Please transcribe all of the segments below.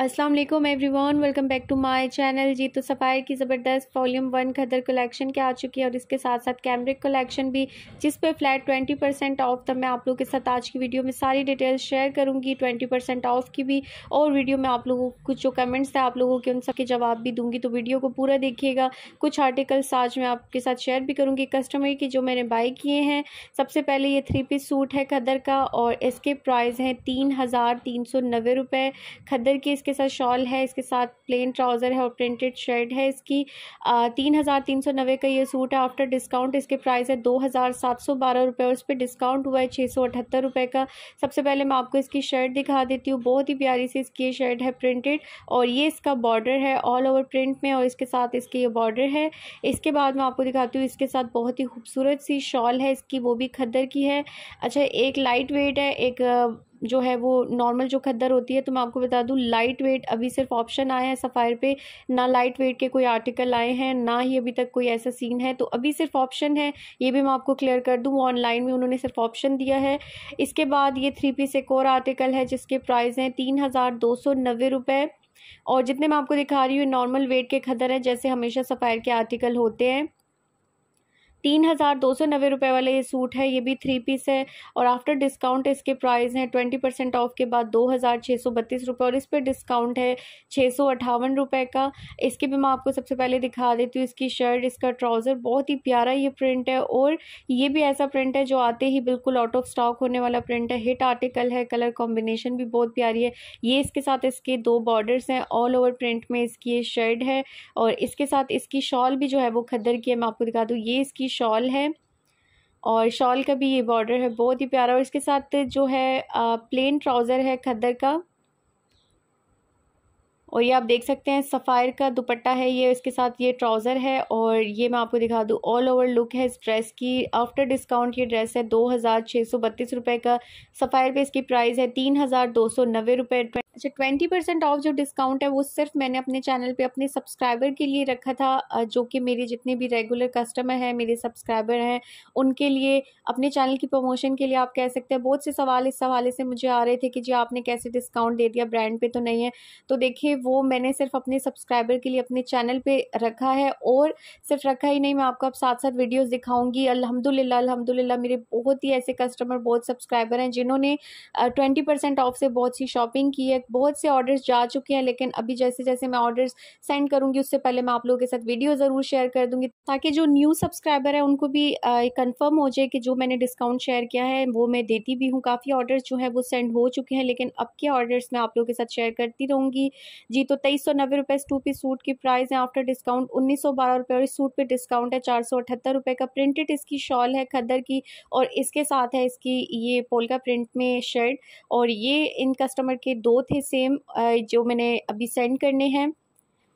अस्सलाम वालेकुम everyone welcome back to my channel जी तो सफ़ायर की ज़बरदस्त वॉल्यूम वन खदर कलेक्शन के आ चुकी है और इसके साथ साथ कैमरिक कलेक्शन भी जिस पे फ्लैट ट्वेंटी परसेंट ऑफ तब मैं आप लोगों के साथ आज की वीडियो में सारी डिटेल्स शेयर करूँगी ट्वेंटी परसेंट ऑफ की भी और वीडियो में आप लोगों को जो कमेंट्स थे आप लोगों के उन सबके जवाब भी दूंगी तो वीडियो को पूरा देखिएगा कुछ आर्टिकल्स आज मैं आपके साथ शेयर भी करूँगी कस्टमर की जो मैंने बाई किए हैं सबसे पहले ये थ्री पीस सूट है खदर का और इसके प्राइज़ हैं तीन हज़ार तीन सौ नब्बे रुपये खदर के इसके इसके साथ शॉल है इसके साथ प्लेन ट्राउज़र है और प्रिंटेड शर्ट है इसकी तीन हज़ार तीन सौ नबे का ये सूट है आफ्टर डिस्काउंट इसके प्राइस है दो हज़ार सात सौ बारह रुपये और उस पर डिस्काउंट हुआ है छः सौ अठहत्तर रुपये का सबसे पहले मैं आपको इसकी शर्ट दिखा देती हूँ बहुत ही प्यारी सी इसकी ये शर्ट है प्रिंटेड और ये इसका बॉर्डर है ऑल ओवर प्रिंट में और इसके साथ इसके ये बॉर्डर है इसके बाद मैं आपको दिखाती हूँ इसके साथ बहुत ही खूबसूरत सी शॉल है इसकी वो भी खद्दर की है अच्छा एक लाइट वेट है एक जो है वो नॉर्मल जो खद्दर होती है तो मैं आपको बता दूँ लाइट वेट अभी सिर्फ ऑप्शन आया है सफ़ायर पे ना लाइट वेट के कोई आर्टिकल आए हैं ना ही अभी तक कोई ऐसा सीन है तो अभी सिर्फ ऑप्शन है ये भी मैं आपको क्लियर कर दूँ ऑनलाइन में उन्होंने सिर्फ ऑप्शन दिया है इसके बाद ये थ्री पीस एक और आर्टिकल है जिसके प्राइस हैं तीन हज़ार दो सौ नब्बे रुपये और जितने मैं आपको दिखा रही हूँ नॉर्मल वेट के खदर हैं जैसे हमेशा सफ़ायर के आर्टिकल होते हैं तीन हज़ार दो सौ नब्बे रुपये वाला ये सूट है ये भी थ्री पीस है और आफ्टर डिस्काउंट इसके प्राइस हैं ट्वेंटी परसेंट ऑफ के बाद दो हज़ार छः सौ बत्तीस रुपये और इस पर डिस्काउंट है छः सौ अट्ठावन रुपये का इसके भी मैं आपको सबसे पहले दिखा देती हूँ इसकी शर्ट इसका ट्राउज़र बहुत ही प्यारा ये प्रिंट है और ये भी ऐसा प्रिंट है जो आते ही बिल्कुल आउट ऑफ स्टॉक होने वाला प्रिंट है हिट आर्टिकल है कलर कॉम्बिनेशन भी बहुत प्यारी है ये इसके साथ इसके दो बॉर्डर्स हैं ऑल ओवर प्रिंट में इसकी ये शर्ट है और इसके साथ इसकी शॉल भी जो है वो खद्दर की है मैं आपको दिखा दूँ ये इसकी शॉल है और शॉल का भी ये बॉर्डर है बहुत ही प्यारा और इसके साथ जो है आ, प्लेन ट्राउज़र है खद्दर का और ये आप देख सकते हैं सफ़ायर का दुपट्टा है ये इसके साथ ये ट्राउज़र है और ये मैं आपको दिखा दूँ ऑल ओवर लुक है इस ड्रेस की आफ्टर डिस्काउंट ये ड्रेस है दो हज़ार छः सौ बत्तीस रुपये का सफ़ायर पे इसकी प्राइस है तीन हज़ार दो सौ नब्बे रुपये अच्छा ट्वेंटी परसेंट ऑफ जो डिस्काउंट है वो सिर्फ मैंने अपने चैनल पे अपने सब्सक्राइबर के लिए रखा था जो कि मेरे जितने भी रेगुलर कस्टमर हैं मेरे सब्सक्राइबर हैं उनके लिए अपने चैनल की प्रमोशन के लिए आप कह सकते हैं बहुत से सवाल इस हवाले से मुझे आ रहे थे कि जी आपने कैसे डिस्काउंट दे दिया ब्रांड पर तो नहीं है तो देखिए वो मैंने सिर्फ अपने सब्सक्राइबर के लिए अपने चैनल पर रखा है और सिर्फ रखा ही नहीं मैं आपको अब साथ साथ वीडियोज़ दिखाऊँगी अलहमदिल्ला अलहमदिल्ला मेरे बहुत ही ऐसे कस्टमर बहुत सब्सक्राइबर हैं जिन्होंने ट्वेंटी परसेंट ऑफ से बहुत सी शॉपिंग की है बहुत से ऑर्डर्स जा चुके हैं लेकिन अभी जैसे जैसे मैं ऑर्डर्स सेंड करूँगी उससे पहले मैं आप लोगों के साथ वीडियो ज़रूर शेयर कर दूँगी ताकि जो न्यू सब्सक्राइबर है उनको भी कन्फर्म हो जाए कि जो मैंने डिस्काउंट शेयर किया है वो मैं देती भी हूँ काफ़ी ऑर्डर्स जो है वो सेंड हो चुके हैं लेकिन अब के ऑर्डर्स मैं आप लोगों के साथ शेयर करती रहूँगी जी तो तेईस सौ नब्बे रुपये टू पी सूट की प्राइस है आफ्टर डिस्काउंट उन्नीस सौ बारह रुपये और इस सूट पर डिस्काउंट है चार सौ अठहत्तर रुपये का प्रिंटेड इसकी शॉल है खदर की और इसके साथ है इसकी ये पोलका प्रिंट में शर्ट और ये इन कस्टमर के दो थे सेम uh, जो मैंने अभी सेंड करने हैं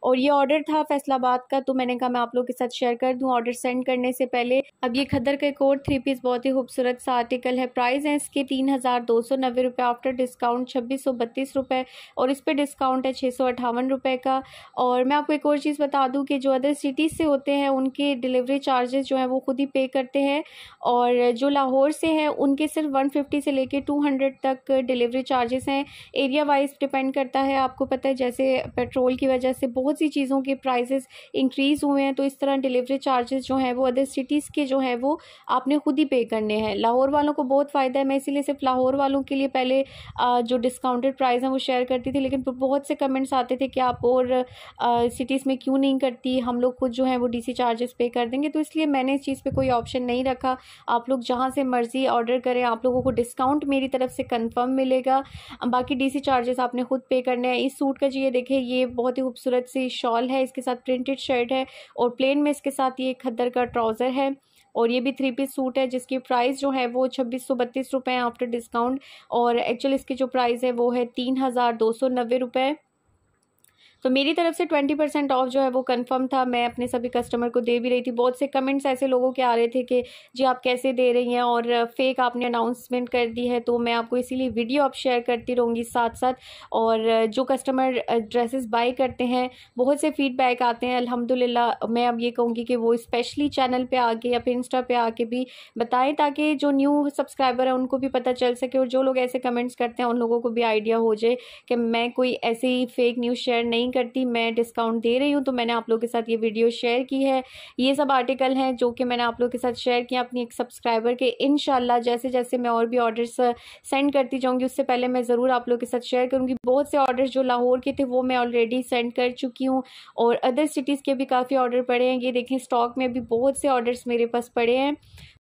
और ये ऑर्डर था फैसलाबाद का तो मैंने कहा मैं आप लोगों के साथ शेयर कर दूँ ऑर्डर सेंड करने से पहले अब ये खदर का एक और थ्री पीस बहुत ही खूबसूरत सा आर्टिकल है प्राइस है इसके तीन हज़ार दो सौ नब्बे रुपये आफ्टर डिस्काउंट छब्बीस सौ बत्तीस रुपये और इस पर डिस्काउंट है छः सौ अट्ठावन रुपये का और मैं आपको एक और चीज़ बता दूँ कि जो अदर सिटीज़ से होते हैं उनके डिलीवरी चार्जेस जो हैं वो खुद ही पे करते हैं और जो लाहौर से हैं उनके सिर्फ वन फिफ्टी से लेकर टू हंड्रेड तक डिलीवरी चार्जेस हैं एरिया वाइज डिपेंड करता है आपको पता है जैसे पेट्रोल की वजह से बहुत बहुत सी चीज़ों के प्राइसेस इंक्रीज़ हुए हैं तो इस तरह डिलीवरी चार्जेस जो हैं वो अदर सिटीज़ के जो हैं वो आपने खुद ही पे करने हैं लाहौर वालों को बहुत फ़ायदा है मैं इसीलिए सिर्फ लाहौर वालों के लिए पहले जो डिस्काउंटेड प्राइस हैं वो शेयर करती थी लेकिन बहुत से कमेंट्स आते थे कि आप और सिटीज़ में क्यों नहीं करती हम लोग खुद जो है वो डी चार्जेस पे कर देंगे तो इसलिए मैंने इस चीज़ पर कोई ऑप्शन नहीं रखा आप लोग जहाँ से मर्ज़ी ऑर्डर करें आप लोगों को डिस्काउंट मेरी तरफ से कन्फर्म मिलेगा बाकी डी चार्जेस आपने खुद पे करने हैं इस सूट का जी ये देखें ये बहुत ही खूबसूरत सी शॉल है इसके साथ प्रिंटेड शर्ट है और प्लेन में इसके साथ ये खद्दर का ट्राउज़र है और ये भी थ्री पीस सूट है जिसकी प्राइस जो है वो छब्बीस सौ बत्तीस रुपये है आफ्टर डिस्काउंट और एक्चुअल इसकी जो प्राइस है वो है तीन हज़ार दो सौ नब्बे रुपये तो मेरी तरफ से ट्वेंटी परसेंट ऑफ जो है वो कंफर्म था मैं अपने सभी कस्टमर को दे भी रही थी बहुत से कमेंट्स ऐसे लोगों के आ रहे थे कि जी आप कैसे दे रही हैं और फेक आपने अनाउंसमेंट कर दी है तो मैं आपको इसीलिए वीडियो आप शेयर करती रहूँगी साथ साथ और जो कस्टमर ड्रेसेस बाय करते हैं बहुत से फीडबैक आते हैं अलहमदिल्ला मैं अब ये कहूँगी कि वो स्पेशली चैनल पर आके या फिर इंस्टा पर आके भी बताएँ ताकि जो न्यू सब्सक्राइबर है उनको भी पता चल सके और जो लोग ऐसे कमेंट्स करते हैं उन लोगों को भी आइडिया हो जाए कि मैं कोई ऐसी फेक न्यूज़ शेयर नहीं करती मैं डिस्काउंट दे रही हूँ तो मैंने आप लोगों के साथ ये वीडियो शेयर की है ये सब आर्टिकल हैं जो कि मैंने आप लोगों के साथ शेयर किया अपनी एक सब्सक्राइबर के इन जैसे जैसे मैं और भी ऑर्डर्स सेंड uh, करती जाऊँगी उससे पहले मैं ज़रूर आप लोगों के साथ शेयर करूँगी बहुत से ऑर्डर्स जो लाहौर के थे वो मैं ऑलरेडी सेंड कर चुकी हूँ और अदर सिटीज़ के भी काफ़ी ऑर्डर पड़े हैं ये देखें स्टॉक में भी बहुत से ऑर्डर्स मेरे पास पड़े हैं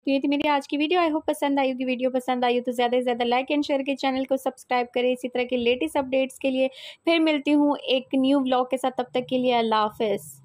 तो ये थी मेरी आज की वीडियो आई होप पसंद आई होगी वीडियो पसंद आई हो तो ज़्यादा से ज़्यादा लाइक एंड शेयर के चैनल को सब्सक्राइब करें इसी तरह के लेटेस्ट अपडेट्स के लिए फिर मिलती हूँ एक न्यू ब्लॉग के साथ तब तक के लिए अल्लाह हाफिज़